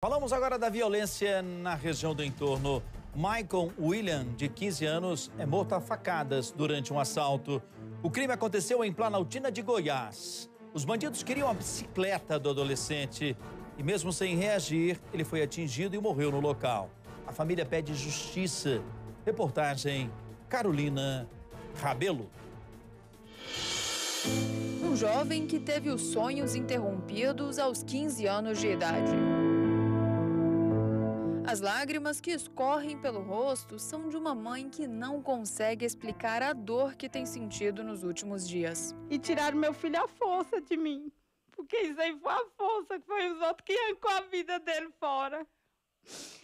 Falamos agora da violência na região do entorno. Michael William, de 15 anos, é morto a facadas durante um assalto. O crime aconteceu em Planaltina de Goiás. Os bandidos queriam a bicicleta do adolescente e, mesmo sem reagir, ele foi atingido e morreu no local. A família pede justiça. Reportagem Carolina Rabelo. Um jovem que teve os sonhos interrompidos aos 15 anos de idade. As lágrimas que escorrem pelo rosto são de uma mãe que não consegue explicar a dor que tem sentido nos últimos dias. E tiraram meu filho à força de mim. Porque isso aí foi a força, que foi os outros que arrancou a vida dele fora.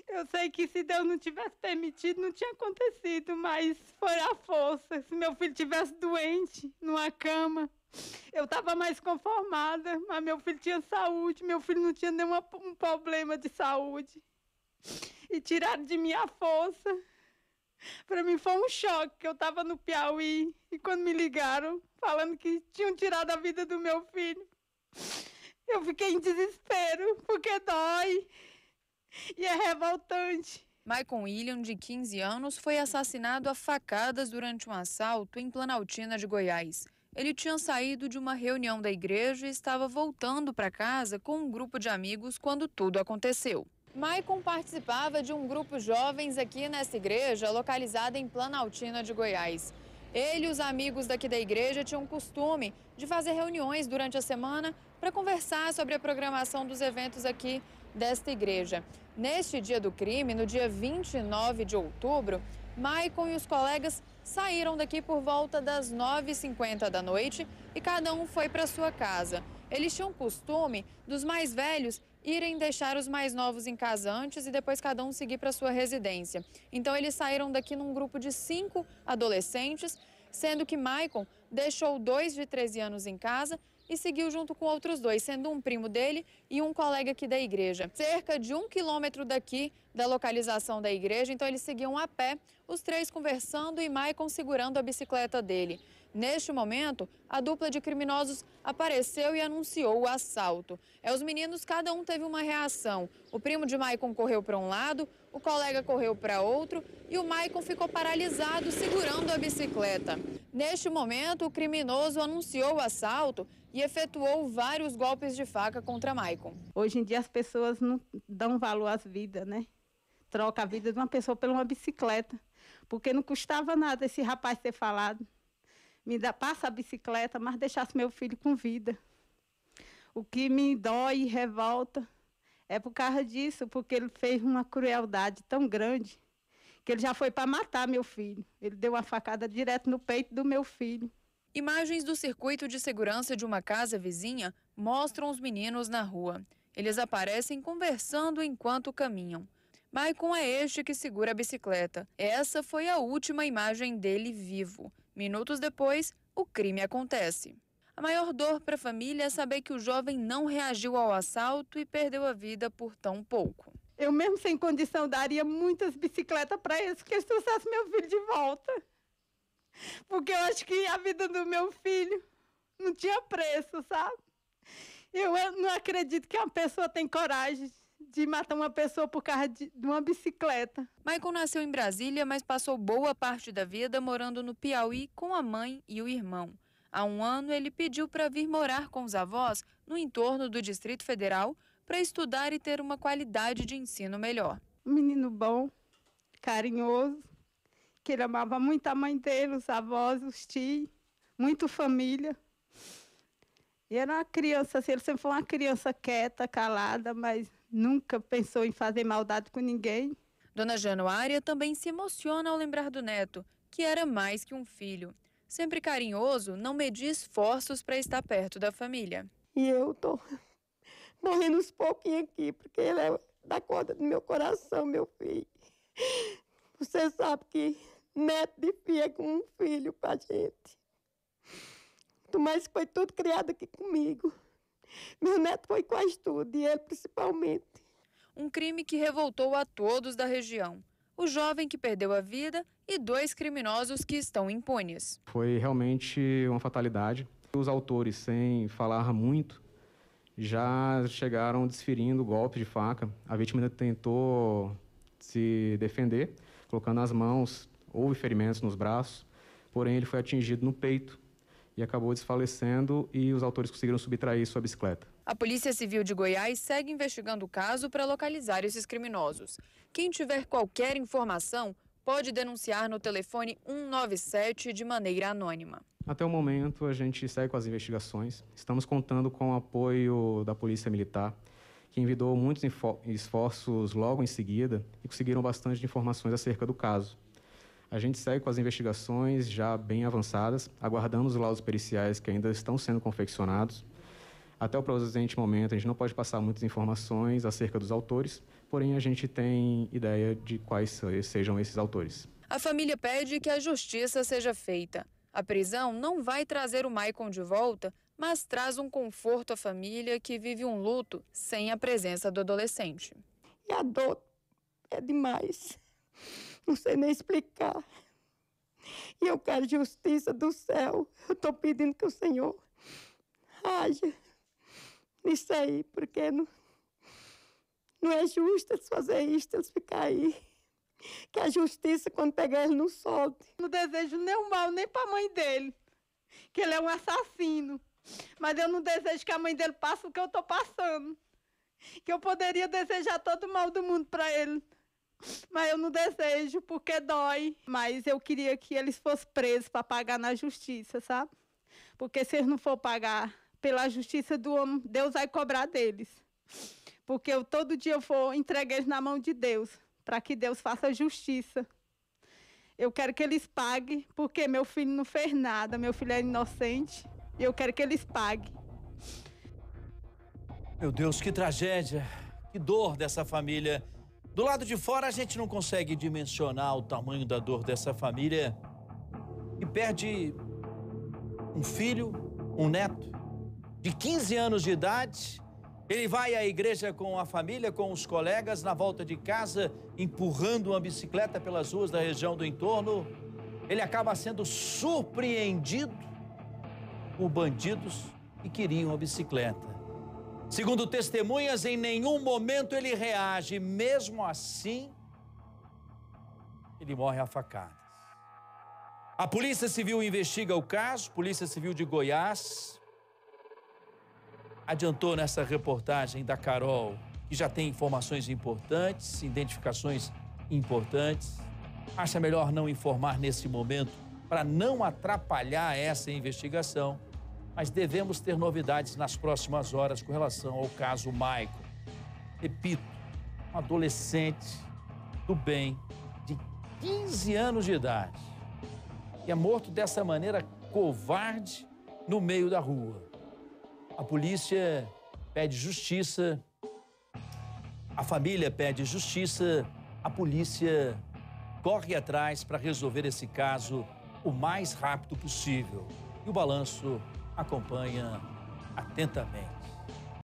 Eu sei que se Deus não tivesse permitido, não tinha acontecido, mas foi a força. Se meu filho tivesse doente, numa cama, eu estava mais conformada, mas meu filho tinha saúde, meu filho não tinha nenhum problema de saúde e tiraram de minha força. Para mim foi um choque, que eu estava no Piauí e quando me ligaram falando que tinham tirado a vida do meu filho, eu fiquei em desespero, porque dói e é revoltante. Michael William, de 15 anos, foi assassinado a facadas durante um assalto em Planaltina de Goiás. Ele tinha saído de uma reunião da igreja e estava voltando para casa com um grupo de amigos quando tudo aconteceu. Maicon participava de um grupo jovens aqui nessa igreja, localizada em Planaltina de Goiás. Ele e os amigos daqui da igreja tinham costume de fazer reuniões durante a semana para conversar sobre a programação dos eventos aqui desta igreja. Neste dia do crime, no dia 29 de outubro, Maicon e os colegas saíram daqui por volta das 9h50 da noite e cada um foi para sua casa. Eles tinham costume dos mais velhos irem deixar os mais novos em casa antes e depois cada um seguir para sua residência. Então eles saíram daqui num grupo de cinco adolescentes, sendo que Maicon deixou dois de 13 anos em casa e seguiu junto com outros dois, sendo um primo dele e um colega aqui da igreja. Cerca de um quilômetro daqui da localização da igreja, então eles seguiam a pé, os três conversando e Maicon segurando a bicicleta dele. Neste momento, a dupla de criminosos apareceu e anunciou o assalto. É os meninos, cada um teve uma reação. O primo de Maicon correu para um lado, o colega correu para outro e o Maicon ficou paralisado segurando a bicicleta. Neste momento, o criminoso anunciou o assalto e efetuou vários golpes de faca contra Maicon. Hoje em dia as pessoas não dão valor às vidas, né? Troca a vida de uma pessoa por uma bicicleta, porque não custava nada esse rapaz ter falado me dá, passa a bicicleta, mas deixasse meu filho com vida. O que me dói e revolta é por causa disso, porque ele fez uma crueldade tão grande que ele já foi para matar meu filho. Ele deu uma facada direto no peito do meu filho. Imagens do circuito de segurança de uma casa vizinha mostram os meninos na rua. Eles aparecem conversando enquanto caminham. Maicon é este que segura a bicicleta. Essa foi a última imagem dele vivo. Minutos depois, o crime acontece. A maior dor para a família é saber que o jovem não reagiu ao assalto e perdeu a vida por tão pouco. Eu mesmo sem condição daria muitas bicicletas para eles, que eles trouxessem meu filho de volta. Porque eu acho que a vida do meu filho não tinha preço, sabe? Eu não acredito que uma pessoa tem coragem de matar uma pessoa por causa de, uma bicicleta. Michael nasceu em Brasília, mas passou boa parte da vida morando no Piauí com a mãe e o irmão. Há um ano, ele pediu para vir morar com os avós no entorno do Distrito Federal para estudar e ter uma qualidade de ensino melhor. Menino bom, carinhoso, que ele amava muito a mãe dele, os avós, os tios, muito família. E era uma criança, assim, ele sempre foi uma criança quieta, calada, mas nunca pensou em fazer maldade com ninguém. Dona Januária também se emociona ao lembrar do neto, que era mais que um filho. Sempre carinhoso, não media esforços para estar perto da família. E eu tô morrendo uns pouquinhos aqui, porque ele é da conta do meu coração, meu filho. Você sabe que neto de filho é como um filho para gente. Mas foi tudo criado aqui comigo. Meu neto foi quase tudo, e ele principalmente. Um crime que revoltou a todos da região. O jovem que perdeu a vida e dois criminosos que estão impunes. Foi realmente uma fatalidade. Os autores, sem falar muito, já chegaram desferindo golpes de faca. A vítima tentou se defender, colocando as mãos, houve ferimentos nos braços, porém ele foi atingido no peito e acabou desfalecendo e os autores conseguiram subtrair sua bicicleta. A Polícia Civil de Goiás segue investigando o caso para localizar esses criminosos. Quem tiver qualquer informação pode denunciar no telefone 197 de maneira anônima. Até o momento, a gente segue com as investigações. Estamos contando com o apoio da Polícia Militar, que envidou muitos esforços logo em seguida e conseguiram bastante informações acerca do caso. A gente segue com as investigações já bem avançadas, aguardando os laudos periciais que ainda estão sendo confeccionados. Até o presente momento, a gente não pode passar muitas informações acerca dos autores, porém a gente tem ideia de quais sejam esses autores. A família pede que a justiça seja feita. A prisão não vai trazer o Maicon de volta, mas traz um conforto à família que vive um luto sem a presença do adolescente. E a dor é demais. Não sei nem explicar. E eu quero justiça do céu. Eu estou pedindo que o Senhor haja nisso aí, porque não, não é justo eles fazerem isso, eles ficarem aí. Que a justiça, quando pegar ele, não solte. Não desejo nem o mal, nem para a mãe dele, que ele é um assassino. Mas eu não desejo que a mãe dele passe o que eu estou passando. Que eu poderia desejar todo o mal do mundo para ele. Mas eu não desejo porque dói. Mas eu queria que eles fossem presos para pagar na justiça, sabe? Porque se eles não for pagar pela justiça do homem, Deus vai cobrar deles. Porque eu todo dia eu vou entregar eles na mão de Deus, para que Deus faça justiça. Eu quero que eles paguem, porque meu filho não fez nada, meu filho é inocente. E eu quero que eles paguem. Meu Deus, que tragédia, que dor dessa família do lado de fora, a gente não consegue dimensionar o tamanho da dor dessa família que perde um filho, um neto, de 15 anos de idade. Ele vai à igreja com a família, com os colegas, na volta de casa, empurrando uma bicicleta pelas ruas da região do entorno. Ele acaba sendo surpreendido por bandidos que queriam a bicicleta. Segundo testemunhas, em nenhum momento ele reage, mesmo assim, ele morre a facadas. A Polícia Civil investiga o caso, Polícia Civil de Goiás adiantou nessa reportagem da Carol que já tem informações importantes, identificações importantes. Acha melhor não informar nesse momento para não atrapalhar essa investigação mas devemos ter novidades nas próximas horas com relação ao caso Michael. Repito, um adolescente do bem de 15 anos de idade que é morto dessa maneira covarde no meio da rua. A polícia pede justiça, a família pede justiça, a polícia corre atrás para resolver esse caso o mais rápido possível. E o balanço acompanha atentamente.